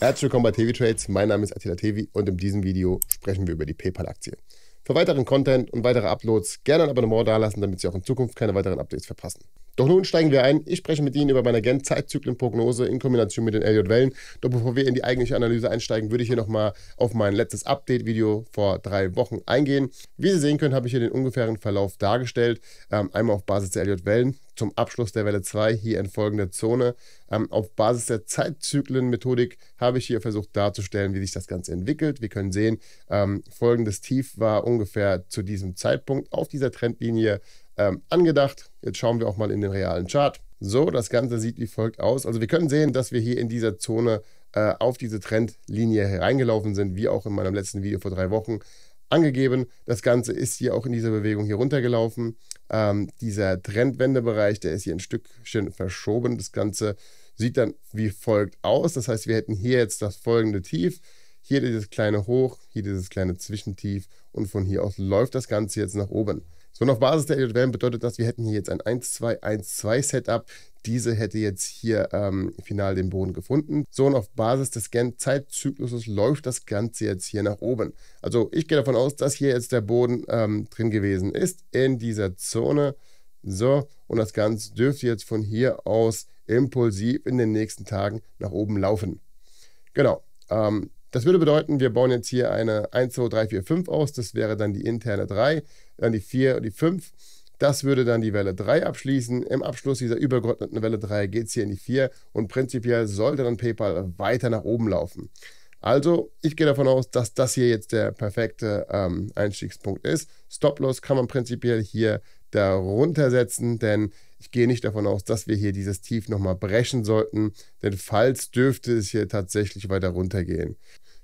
Herzlich willkommen bei TV Trades. Mein Name ist Attila Tevi und in diesem Video sprechen wir über die PayPal-Aktie. Für weiteren Content und weitere Uploads gerne ein Abonnement dalassen, damit Sie auch in Zukunft keine weiteren Updates verpassen. Doch nun steigen wir ein. Ich spreche mit Ihnen über meine Gen-Zeitzyklenprognose in Kombination mit den Elliott-Wellen. Doch bevor wir in die eigentliche Analyse einsteigen, würde ich hier nochmal auf mein letztes Update-Video vor drei Wochen eingehen. Wie Sie sehen können, habe ich hier den ungefähren Verlauf dargestellt. Ähm, einmal auf Basis der Elliott-Wellen, zum Abschluss der Welle 2 hier in folgender Zone. Ähm, auf Basis der Zeitzyklen-Methodik habe ich hier versucht darzustellen, wie sich das Ganze entwickelt. Wir können sehen, ähm, folgendes Tief war ungefähr zu diesem Zeitpunkt auf dieser Trendlinie ähm, angedacht. Jetzt schauen wir auch mal in den realen Chart. So, das Ganze sieht wie folgt aus. Also wir können sehen, dass wir hier in dieser Zone äh, auf diese Trendlinie hereingelaufen sind, wie auch in meinem letzten Video vor drei Wochen angegeben. Das Ganze ist hier auch in dieser Bewegung hier runtergelaufen. Ähm, dieser Trendwendebereich, der ist hier ein Stückchen verschoben. Das Ganze sieht dann wie folgt aus. Das heißt, wir hätten hier jetzt das folgende Tief, hier dieses kleine Hoch, hier dieses kleine Zwischentief und von hier aus läuft das Ganze jetzt nach oben. So, und auf Basis der Edit bedeutet das, wir hätten hier jetzt ein 1-2-1-2-Setup. Diese hätte jetzt hier ähm, final den Boden gefunden. So, und auf Basis des Scan-Zeitzykluses läuft das Ganze jetzt hier nach oben. Also ich gehe davon aus, dass hier jetzt der Boden ähm, drin gewesen ist, in dieser Zone. So, und das Ganze dürfte jetzt von hier aus impulsiv in den nächsten Tagen nach oben laufen. Genau. Ähm, das würde bedeuten, wir bauen jetzt hier eine 1, 2, 3, 4, 5 aus. Das wäre dann die interne 3, dann die 4 und die 5. Das würde dann die Welle 3 abschließen. Im Abschluss dieser übergeordneten Welle 3 geht es hier in die 4 und prinzipiell sollte dann PayPal weiter nach oben laufen. Also, ich gehe davon aus, dass das hier jetzt der perfekte ähm, Einstiegspunkt ist. Stop-Loss kann man prinzipiell hier darunter setzen, denn ich gehe nicht davon aus, dass wir hier dieses Tief nochmal brechen sollten, denn falls dürfte es hier tatsächlich weiter runtergehen.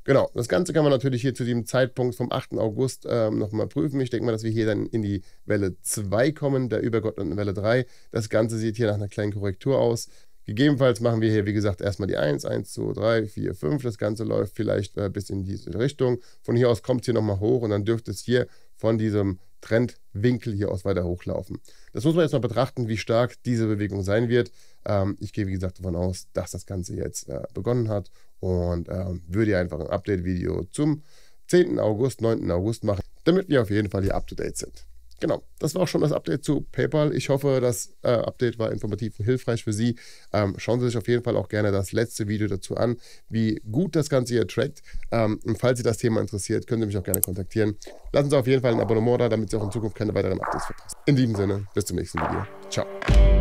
Genau, das Ganze kann man natürlich hier zu diesem Zeitpunkt vom 8. August ähm, nochmal prüfen. Ich denke mal, dass wir hier dann in die Welle 2 kommen, der Übergott Welle 3. Das Ganze sieht hier nach einer kleinen Korrektur aus. Gegebenenfalls machen wir hier, wie gesagt, erstmal die 1, 1, 2, 3, 4, 5. Das Ganze läuft vielleicht äh, bis in diese Richtung. Von hier aus kommt es hier nochmal hoch und dann dürfte es hier von diesem Trendwinkel hier aus weiter hochlaufen. Das muss man jetzt mal betrachten, wie stark diese Bewegung sein wird. Ähm, ich gehe, wie gesagt, davon aus, dass das Ganze jetzt äh, begonnen hat und ähm, würde einfach ein Update-Video zum 10. August, 9. August machen, damit wir auf jeden Fall hier up-to-date sind. Genau, das war auch schon das Update zu PayPal. Ich hoffe, das äh, Update war informativ und hilfreich für Sie. Ähm, schauen Sie sich auf jeden Fall auch gerne das letzte Video dazu an, wie gut das Ganze hier trackt. Ähm, und falls Sie das Thema interessiert, können Sie mich auch gerne kontaktieren. Lassen Sie auf jeden Fall ein Abonnement da, damit Sie auch in Zukunft keine weiteren Updates verpassen. In diesem Sinne, bis zum nächsten Video. Ciao.